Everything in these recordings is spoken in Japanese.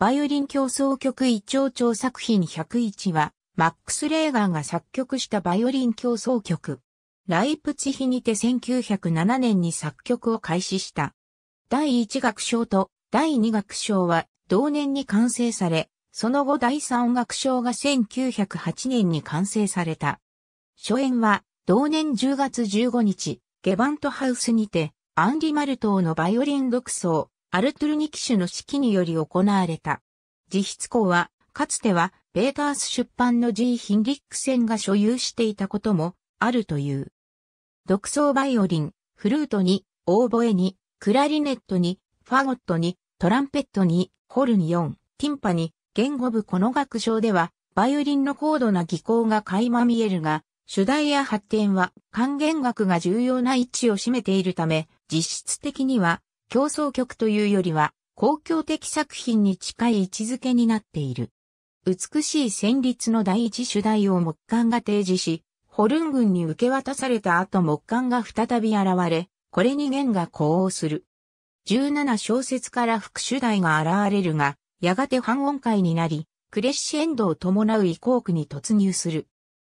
バイオリン競争曲一丁調作品101は、マックス・レーガンが作曲したバイオリン競争曲。ライプツヒにて1907年に作曲を開始した。第1楽章と第2楽章は同年に完成され、その後第3楽章が1908年に完成された。初演は同年10月15日、ゲバントハウスにて、アンリ・マルトーのバイオリン独奏、アルトゥルニ機種の指揮により行われた。自筆校は、かつては、ベータース出版の G・ ヒンリックセンが所有していたことも、あるという。独奏バイオリン、フルートに、オーボエに、クラリネットに、ファゴットに、トランペットに、ホルン4、ティンパに、言語部この楽章では、バイオリンの高度な技巧が垣間見えるが、主題や発展は、還元楽が重要な位置を占めているため、実質的には、競争曲というよりは、公共的作品に近い位置づけになっている。美しい旋律の第一主題を木管が提示し、ホルン軍に受け渡された後木管が再び現れ、これに弦が呼応する。17小節から副主題が現れるが、やがて半音階になり、クレッシェンドを伴う移行クに突入する。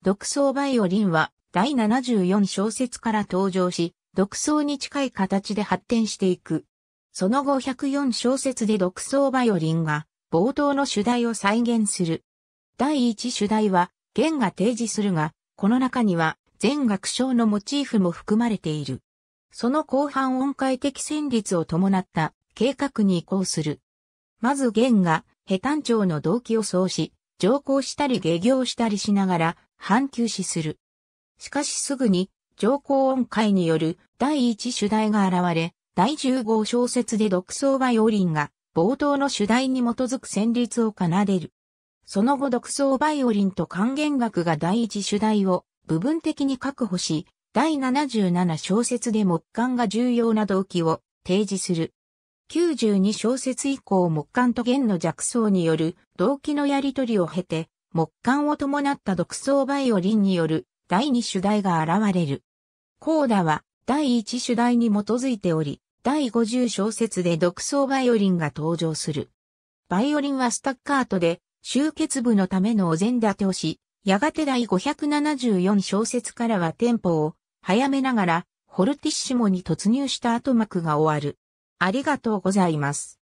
独奏バイオリンは第74小節から登場し、独創に近い形で発展していく。その後104小節で独奏バイオリンが冒頭の主題を再現する。第1主題は弦が提示するが、この中には全楽章のモチーフも含まれている。その後半音階的旋律を伴った計画に移行する。まず弦が下端調の動機を奏し、上行したり下行したりしながら半休止する。しかしすぐに上皇音階による第一主題が現れ、第15小節で独奏バイオリンが冒頭の主題に基づく旋律を奏でる。その後独奏バイオリンと還元楽が第一主題を部分的に確保し、第77小節で木管が重要な動機を提示する。92小節以降木管と弦の弱奏による動機のやり取りを経て、木管を伴った独奏バイオリンによる第二主題が現れる。コーダは第一主題に基づいており、第50小節で独奏バイオリンが登場する。バイオリンはスタッカートで集結部のためのお膳立てをし、やがて第574小節からはテンポを早めながら、ホルティッシモに突入した後幕が終わる。ありがとうございます。